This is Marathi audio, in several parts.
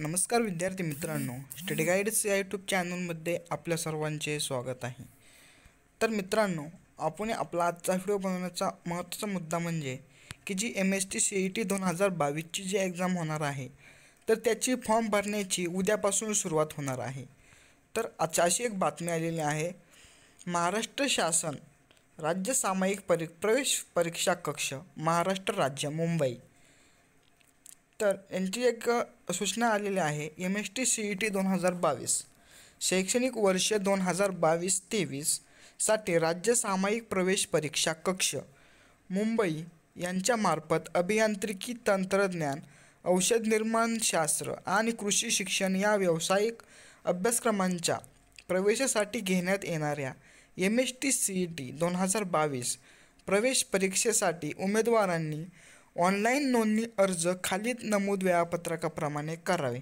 नमस्कार विद्यार्थी मित्रांनो स्टडी गाईड्स या यूट्यूब चॅनलमध्ये आपल्या सर्वांचे स्वागत आहे तर मित्रांनो आपण आपला आजचा व्हिडिओ बनवण्याचा महत्त्वाचा मुद्दा म्हणजे की जी M S T C E T दोन हजार बावीसची जी एक्झाम होणार आहे तर त्याची फॉर्म भरण्याची उद्यापासून सुरुवात होणार आहे तर अच्छा अशी एक बातमी आलेली आहे महाराष्ट्र शासन राज्य सामायिक परी प्रवेश परीक्षा कक्ष महाराष्ट्र राज्य मुंबई तर यांची एक सूचना आलेली आहे M S T C E T दोन हजार बावीस शैक्षणिक वर्ष दोन हजार बावीस तेवीससाठी राज्य सामायिक प्रवेश परीक्षा कक्ष मुंबई यांच्यामार्फत अभियांत्रिकी तंत्रज्ञान औषध निर्माणशास्त्र आणि कृषी शिक्षण या व्यावसायिक अभ्यासक्रमांच्या प्रवेशासाठी घेण्यात येणाऱ्या M S T C E T दोन हजार बावीस प्रवेश परीक्षेसाठी उमेदवारांनी ऑनलाईन नोंदणी अर्ज खालील नमूद वेळापत्रकाप्रमाणे करावे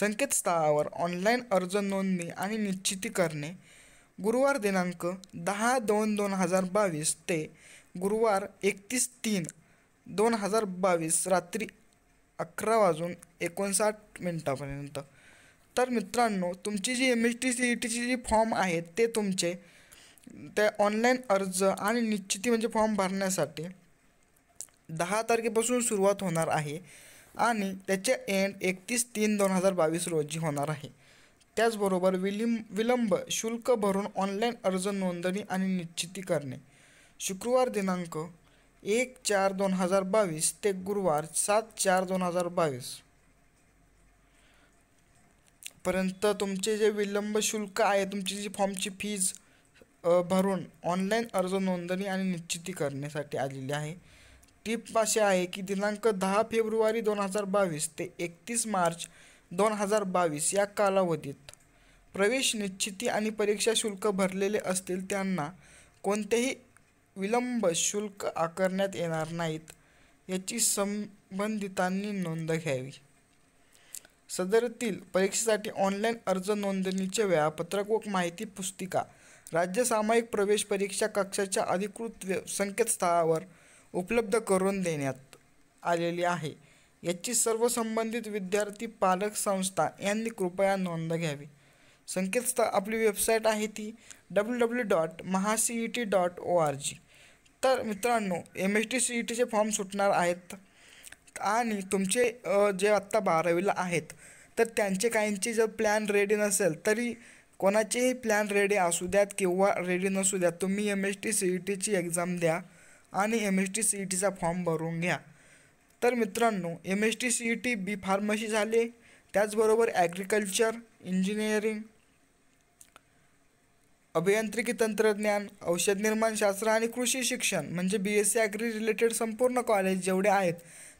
संकेतस्थळावर ऑनलाईन अर्ज नोंदणी आणि निश्चिती करणे गुरुवार दिनांक दहा दोन दोन हजार बावीस ते गुरुवार एकतीस तीन दोन हजार बावीस रात्री अकरा वाजून एकोणसाठ मिनटापर्यंत तर मित्रांनो तुमची जी M S T C E टीची जी फॉर्म आहेत ते तुमचे ते ऑनलाईन अर्ज आणि निश्चिती म्हणजे फॉर्म भरण्यासाठी दहा तारखेपासून सुरुवात होणार आहे आणि त्याचे एंड एकतीस तीन दोन हजार बावीस रोजी होणार आहे त्याचबरोबर विलिम विलंब शुल्क भरून ऑनलाईन अर्ज नोंदणी आणि निश्चिती करणे शुक्रवार दिनांक एक चार दोन हजार बावीस ते गुरुवार सात चार दोन हजार बावीस पर्यंत तुमचे जे विलंब शुल्क आहे तुमची जी फॉर्मची फीज भरून ऑनलाईन अर्ज नोंदणी आणि निश्चिती करण्यासाठी आलेली आहे टिप असे आहे की दिनांक दहा फेब्रुवारी दोन हजार बावीस ते एकतीस मार्च दोन हजार बावीस या कालावधीत प्रवेश निश्चिती आणि परीक्षा शुल्क भरलेले असतील त्यांना कोणतेही विलंब शुल्क आकारण्यात येणार नाहीत याची संबंधितांनी नोंद घ्यावी सदरतील परीक्षेसाठी ऑनलाईन अर्ज नोंदणीचे वेळापत्रक व माहिती पुस्तिका राज्य सामायिक प्रवेश परीक्षा कक्षाच्या अधिकृत संकेतस्थळावर उपलब्ध करून देण्यात आलेली आहे याची सर्व संबंधित विद्यार्थी पालक संस्था यांनी कृपया नोंद घ्यावी संकेतस्थळ आपली वेबसाईट आहे ती W W dot C E T dot O R G तर मित्रांनो M S T C E टीचे फॉर्म सुटणार आहेत आणि तुमचे जे आत्ता बारावीला आहेत तर त्यांचे काहींचे जर प्लॅन रेडी नसेल तरी कोणाचेही प्लॅन रेडी असू द्यात किंवा रेडी नसू e द्या तुम्ही M S T C E टीची एक्झाम द्या आणि M S T C E टीचा फॉर्म भरून घ्या तर मित्रांनो M S T C E T B pharmacy झाले त्याचबरोबर ॲग्रिकल्चर इंजिनिअरिंग अभियांत्रिकी तंत्रज्ञान औषध शास्त्र आणि कृषी शिक्षण म्हणजे B S C agri related संपूर्ण कॉलेज जेवढे आहेत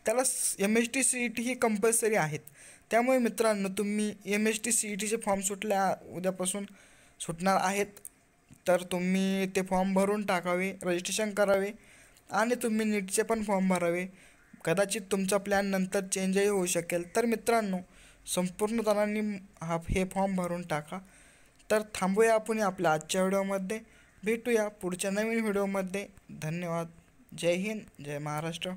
त्याला M S T C E T ही कंपल्सरी आहेत त्यामुळे मित्रांनो तुम्ही M S T C E टीचे फॉर्म सुटल्या उद्यापासून सुटणार आहेत तर तुम्ही ते फॉर्म भरून टाकावे रजिस्ट्रेशन करावे आणि तुम्ही नीटचे पण फॉर्म भरावे कदाचित तुमचा प्लॅन नंतर चेंजही होऊ शकेल तर मित्रांनो संपूर्ण जणांनी हा हे फॉर्म भरून टाका तर थांबूया आपण आपल्या आजच्या व्हिडिओमध्ये भेटूया पुढच्या नवीन व्हिडिओमध्ये धन्यवाद जय हिंद जय महाराष्ट्र